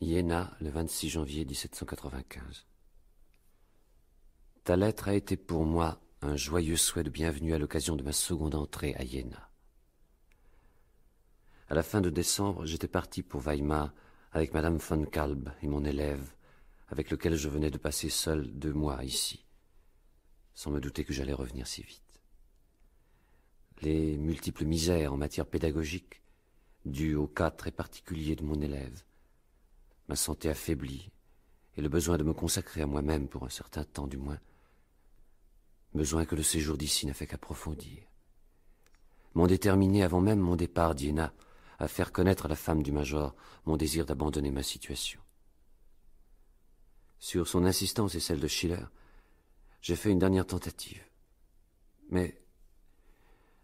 Iéna, le 26 janvier 1795. Ta lettre a été pour moi un joyeux souhait de bienvenue à l'occasion de ma seconde entrée à Iéna. À la fin de décembre, j'étais parti pour Weimar avec madame von Kalb et mon élève, avec lequel je venais de passer seul deux mois ici, sans me douter que j'allais revenir si vite. Les multiples misères en matière pédagogique, dues au cas très particulier de mon élève, ma santé affaiblie, et le besoin de me consacrer à moi-même pour un certain temps du moins, besoin que le séjour d'ici n'a fait qu'approfondir, m'ont déterminé avant même mon départ d'Iéna à faire connaître à la femme du major mon désir d'abandonner ma situation. Sur son insistance et celle de Schiller, j'ai fait une dernière tentative, mais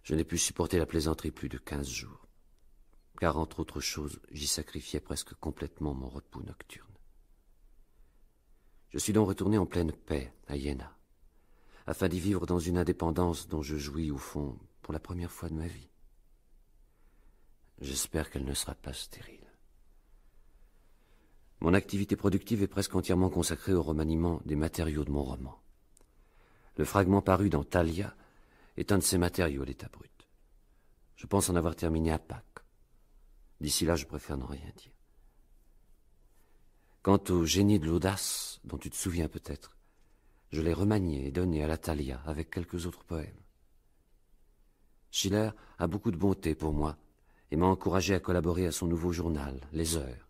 je n'ai pu supporter la plaisanterie plus de quinze jours car entre autres choses, j'y sacrifiais presque complètement mon repos nocturne. Je suis donc retourné en pleine paix à Iéna, afin d'y vivre dans une indépendance dont je jouis au fond pour la première fois de ma vie. J'espère qu'elle ne sera pas stérile. Mon activité productive est presque entièrement consacrée au remaniement des matériaux de mon roman. Le fragment paru dans Thalia est un de ces matériaux à l'état brut. Je pense en avoir terminé à Pâques. D'ici là, je préfère n'en rien dire. Quant au génie de l'audace, dont tu te souviens peut-être, je l'ai remanié et donné à l'Atalia avec quelques autres poèmes. Schiller a beaucoup de bonté pour moi et m'a encouragé à collaborer à son nouveau journal, Les Heures,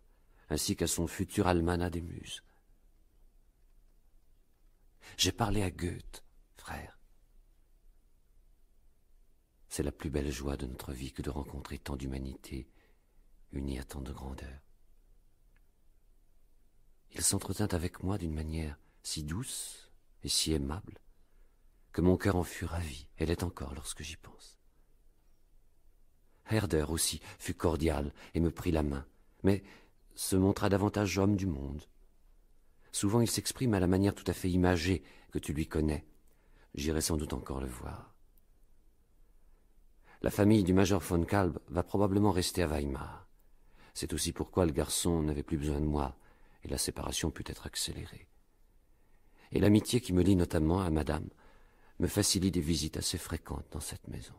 ainsi qu'à son futur almanach des Muses. J'ai parlé à Goethe, frère. C'est la plus belle joie de notre vie que de rencontrer tant d'humanité unis à tant de grandeur. Il s'entretint avec moi d'une manière si douce et si aimable que mon cœur en fut ravi et l'est encore lorsque j'y pense. Herder aussi fut cordial et me prit la main, mais se montra davantage homme du monde. Souvent il s'exprime à la manière tout à fait imagée que tu lui connais. J'irai sans doute encore le voir. La famille du major von Kalb va probablement rester à Weimar. C'est aussi pourquoi le garçon n'avait plus besoin de moi, et la séparation put être accélérée. Et l'amitié qui me lie notamment à madame me facilite des visites assez fréquentes dans cette maison.